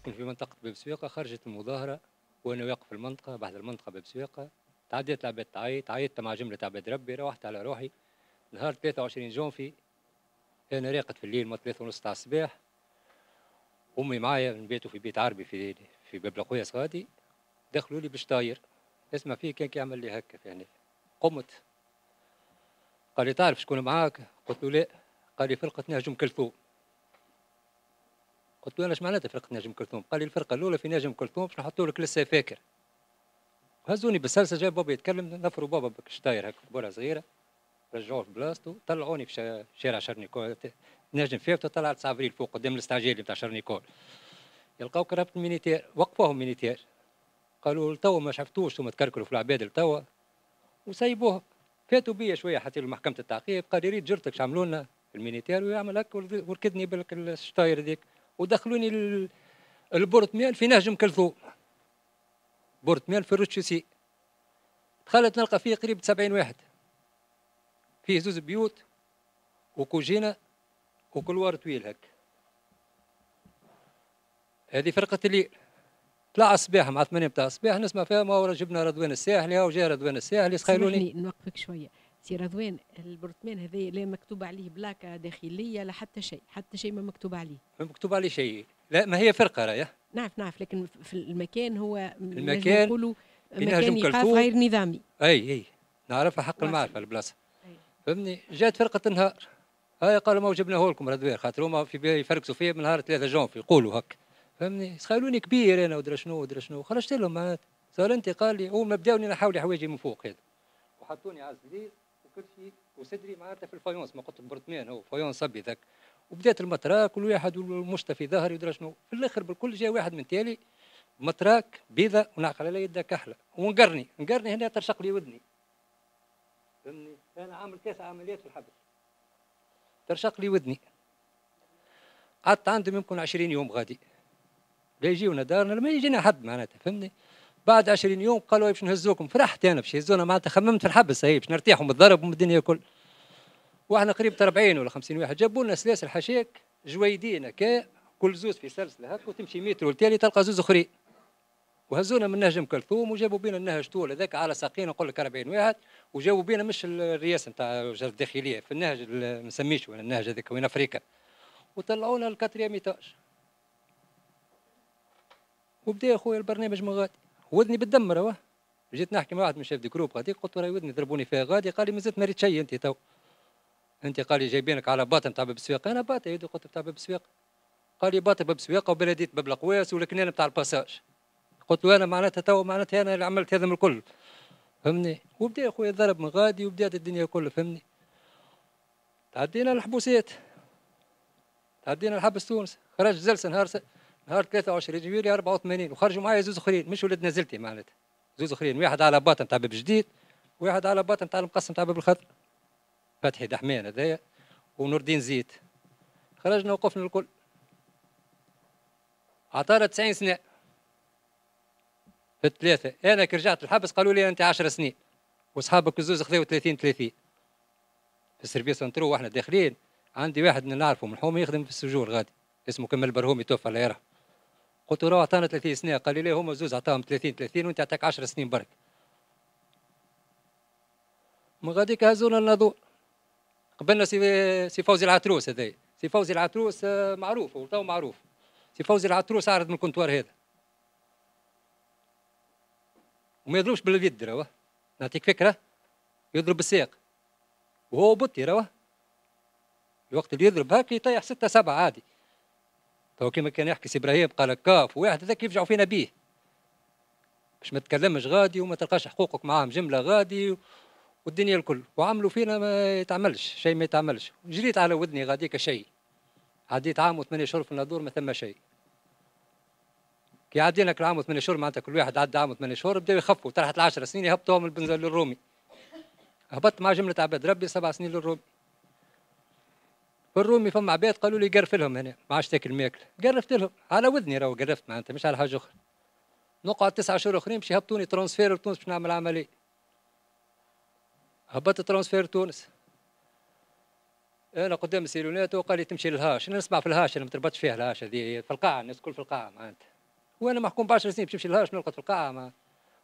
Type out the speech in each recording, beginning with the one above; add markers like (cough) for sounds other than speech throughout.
نسكن في منطقة باب سويقة خرجت المظاهرة وأنا واقف في المنطقة بعد المنطقة باب سويقة تعديت العباد تعيط عيطت مع جملة عباد ربي روحت على روحي نهار 23 جونفي أنا راقد في الليل ما ثلاثة ونص تاع الصباح أمي معايا نبيتوا في بيت عربي في في باب القوية صغادي دخلوا لي باش طاير اسمع فيه كان كيعمل لي هكا يعني قمت قال لي تعرف شكون معاك؟ قلت له لا قال لي فرقة نهجم كلثوم قلت له اش معناتها فرقه نجم كلثوم قال لي الفرقه الاولى في نجم كلثوم باش نحطوا لك لسه فاكر هزوني بالسلسه جاب بابا يتكلم نفروا بابا شطاير هكا بوله صغيره رجعوه في طلعوني في شارع شرنيكول نجم فيفتو طلع 9 ابريل فوق قدام الاستعجال بتاع شرنيكول يلقاو كرهبه المينيتير وقفوهم مينيتير قالوا لتوا ما شفتوش ثم تكركلوا في العباد لتوا وسيبوه فاتوا بيا شويه حتى لمحكمه التعقيب قال لي ريت جرتك شعملوا لنا المينيتير ويعمل هكا وركدني بالشطاير هذيك ودخلوني ميال في نهج مكلثوم ميال في الروتشيسي دخلت نلقى فيه قريب 70 واحد فيه زوز بيوت وكوجينه وار طويل هك هذه فرقة الليل طلع الصباح مع ثمانية بتاع الصباح نسمع فيها ما جبنا رضوان الساحلي او جا رضوان الساحلي سخيلوني نوقفك شويه سي رضوان البرتمان هذايا لا مكتوب عليه بلاكه داخليه لا حتى شيء حتى شيء ما مكتوب عليه ما مكتوب عليه شيء لا ما هي فرقه رايه نعرف نعرف لكن في المكان هو المكان نقولوا مكان ايقاف غير نظامي اي اي نعرفها حق المعرفه البلاصه فهمني جات فرقه النهار هاي قالوا ما وجبناه لكم رضوان خاطر هما في يفركسوا فيا من نهار 3 في يقولوا هك فهمني خلوني كبير انا ودرا شنو ودرا شنو خرجت لهم معناتها صار هو ما بداوني نحاول حوايجي من فوق هذا وحطوني على السرير وكتفي وصدري معناتها في الفايونس ما قلت لك برطمان هو فايونس صبي ذاك وبدات المطراك كل واحد في ظهري ودرا شنو في الاخر بالكل جاء واحد من تالي مطراك بيضة ونعقل على يدها كحلة ونقرني نقرني هنا ترشق لي ودني فهمني انا عامل تسع عمليات في الحبس ترشق لي ودني قعدت عندهم يمكن 20 يوم غادي لا يجيونا دارنا ما يجينا حد معناتها فهمني بعد 20 يوم قالوا باش نهزوكم فرحت انا باش يهزونا معناتها خممت في الحبس هي باش نرتاحوا من الضرب ومن الدنيا الكل واحنا قريب 40 ولا 50 واحد جابوا لنا سلاسل حشاك جويدين هكا كل زوز في سلسله هكا وتمشي متر والتالي تلقى زوز اخرين وهزونا من نهج ام كلثوم وجابوا بينا النهج طول هذاك على ساقين نقول لك 40 واحد وجابوا بينا مش الرئاسه نتاع وزاره الداخليه في النهج ما نسميش ولا النهج هذاك وين افريقيا وطلعونا الكاتريام ايتاج وبدا يا البرنامج من غادي وذني بتدمر راه جيت نحكي مع واحد من شاف دي جروب هذيك قلت له وذني ضربوني فيها غادي قال لي مازلت ما ريت شيء انت تو انت قال لي جايبينك على باطا نتاع باب السويق انا باطا يدي قلت نتاع باب السويق قال لي باطا باب السويق وبلديه باب القواس والكنان نتاع الباساج قلت له انا معناتها تو معناتها انا اللي عملت هذا من الكل فهمني وبدا يا خويا ضرب من غادي وبدات الدنيا الكل فهمني تعدينا الحبوسات تعدينا الحبس تونس خرج جلسه نهار نهار 23 جويلي 84 وخرجوا معايا زوز اخرين مش ولاد نزلتي معناتها زوز اخرين واحد على باطن تاع باب جديد واحد على باطن تاع المقسم تاع باب الخضر فتحي دحمان هذايا ونور الدين زيد خرجنا وقفنا الكل عطانا 90 سنه في الثلاثه انا كي رجعت الحبس قالوا لي انت 10 سنين واصحابك الزوز خذوا 30 30 في السيرفيس سنترو واحنا داخلين عندي واحد نعرفه من الحومه يخدم في السجور غادي اسمه كمال برهومي توفى الله يرحمه قلت له اعطانا 30 سنه قال لي هما زوز عطاهم 30 30 وانت عطاك 10 سنين برك من غاديك هزونا الناظور قبلنا سي سي فوزي العتروس هذايا سي فوزي العتروس آه، معروف وتو معروف سي فوزي العتروس عرض من الكونتوار هذا وما يضربش باليد راهو نعطيك فكره يضرب بالساق وهو بطي راهو الوقت اللي يضرب هكا يطيح ستة سبعة عادي تو كيما كان يحكي سي ابراهيم قال كاف واحد هذاك يفجعوا فينا بيه باش ما تكلمش غادي وما تلقاش حقوقك معاهم جمله غادي والدنيا الكل وعملوا فينا ما يتعملش شيء ما يتعملش جريت على ودني غاديك شيء عديت عام وثمانية شهور في النادور ما ثم شيء كي عدينا كل عام وثمانية شهور معناتها كل واحد عدى عام وثمانية شهور بداوا يخفوا طرحت العشر سنين يهبطوا من البنزل للرومي هبطت مع جملة عباد ربي سبع سنين للرومي الرومي فما عباد قالوا لي قرف لهم هنا ما عادش تاكل ماكل قرفت لهم على ودني راهو قرفت معناتها مش على حاجه اخرى نقعد تسعة شهور اخرين باش يهبطوني ترانسفير لتونس باش نعمل عمليه هبطت ترانسفير تونس انا قدام السيلونات وقال لي تمشي للهاش انا نسمع في الهاش انا ما تربطش فيها الهاش هذه في القاعه الناس الكل في القاعه معناتها وانا محكوم ب 10 سنين باش نمشي للهاش نرقد في القاعه ما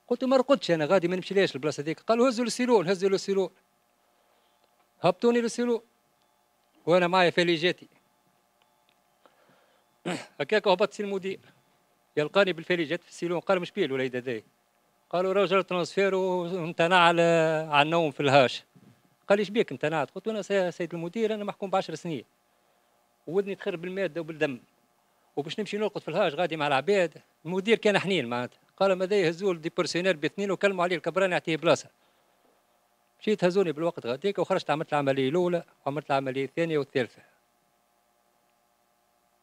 قلت ما رقدتش انا غادي ما نمشيش البلاصه هذيك قالوا هزوا للسيلون هزوا للسيلون هبطوني للسيلون وانا معايا فليجاتي (clears throat) هكاك هبط سي المدير يلقاني بالفليجات في السيلون قال مش بيه الوليد هذايا قالوا رجل ترانسفير وامتنع على على النوم في الهاش قال لي بيك امتنعت قلت انا سيد المدير انا محكوم بعشر سنين وودني تخرب بالماده وبالدم وباش نمشي نرقد في الهاش غادي مع العباد المدير كان حنين معناتها قال ماذا يهزوا دي بيرسونيل باثنين وكلموا عليه الكبران يعطيه بلاصه مشيت هزوني بالوقت غاديك وخرجت عملت العمليه الاولى وعملت العمليه الثانيه والثالثه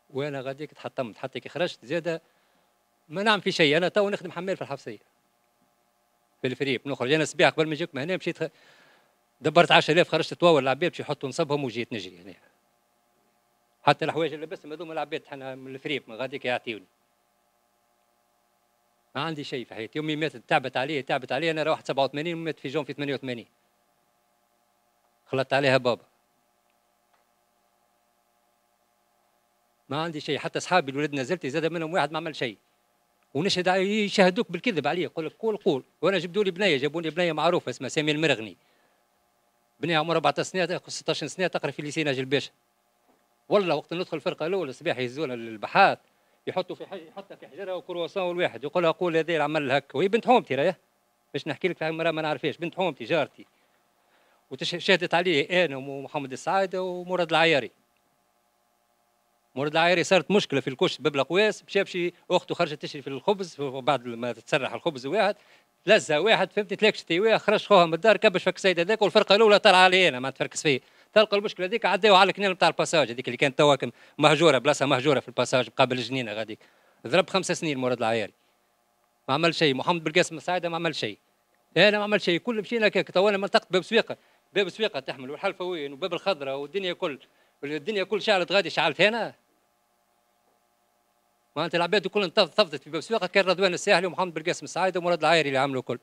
وانا غاديك تحطمت حتى كي خرجت زاده ما نعمل في شيء انا تو نخدم حمال في الحفصيه في الفريق نخرج انا سبيع قبل ما جيت هنا مشيت دبرت 10000 خرجت تواول العباد باش يحطوا نصبهم وجيت نجري هنا حتى الحوايج اللي لبستهم هذوما العباد حنا من الفريق من غاديك يعطيوني ما عندي شيء في حياتي امي ماتت تعبت علي تعبت علي انا روحت 87 ومات في جون في 88 غلطت عليها يا بابا ما عندي شيء حتى اصحابي الولاد نزلت زاد منهم واحد ما عمل شيء ونشهد يشهدوك بالكذب عليه يقول لك قول قول وانا جبدوا لي بنيه جابوا لي بنيه معروفه اسمها سامي المرغني بنيه عمرها 14 سنه 16 سنه تقرا في ليسينا جلباشا والله وقت ندخل الفرقه الاولى الصباح يهزونا للبحات يحطوا في يحطها في حجرها وكرواسون والواحد يقول لها قول هذا العمل هكا وهي بنت حومتي راهي باش نحكي لك في ما نعرفهاش بنت حومتي جارتي وشهدت عليه انا ومحمد السعاده ومراد العياري مراد العياري صارت مشكله في الكش ببلا قواس مشى بشي اخته خرجت تشري في الخبز بعد ما تسرح الخبز واحد لزة واحد فهمتني تلاكش واحد خرج خوها من الدار كبش فك السيد هذاك والفرقه الاولى طلع علي انا ما تفركس فيه تلقى المشكله هذيك عداو على الكنال نتاع الباساج هذيك اللي كانت توا مهجوره بلاصه مهجوره في الباساج مقابل الجنينه غاديك ضرب خمس سنين مراد العياري ما عمل شيء محمد بالقاسم السعيد ما عمل شيء انا ما عمل شيء كل مشينا كيك تو انا منطقه باب سويقه باب سويقه تحمل والحلفويين وباب الخضراء والدنيا كل الدنيا كل شعلت غادي شعلت هنا معناتها العباد كل انتفضت في باب سويقه كان رضوان الساحلي ومحمد بالقاسم السعيد ومراد العايري اللي عملوا كل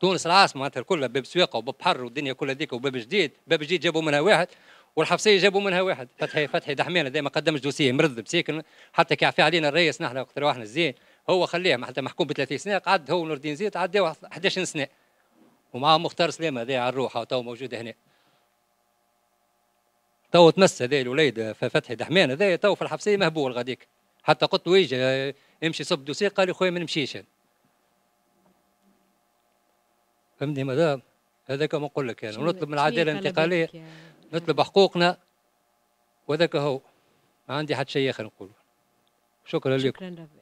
تونس العاصمه معناتها كلها باب سويقه وباب بحر والدنيا كلها ذيك وباب جديد باب جديد جابوا منها واحد والحفصيه جابوا منها واحد فتحي فتحي دحمانه دائما قدمش دوسيه مرض ساكن حتى كعفي علينا الرئيس نحن وقت رواحنا الزين هو خليه حتى محكوم ب 30 سنه قعد هو نور الدين زيد عداو 11 سنه ومعاه مختار سلامه هذا على الروحه تو موجود هنا تو تمس هذا الوليد فتحي دحمان هذا تو في الحبسيه مهبول غاديك حتى قلت له يجي يمشي صب دوسي قال لي خويا ما نمشيش فهمتني مدام هذاك ما نقول لك يعني ونطلب من العداله الانتقاليه نطلب حقوقنا وذاك هو ما عندي حد شيء اخر نقول شكرا لكم شكرا لك.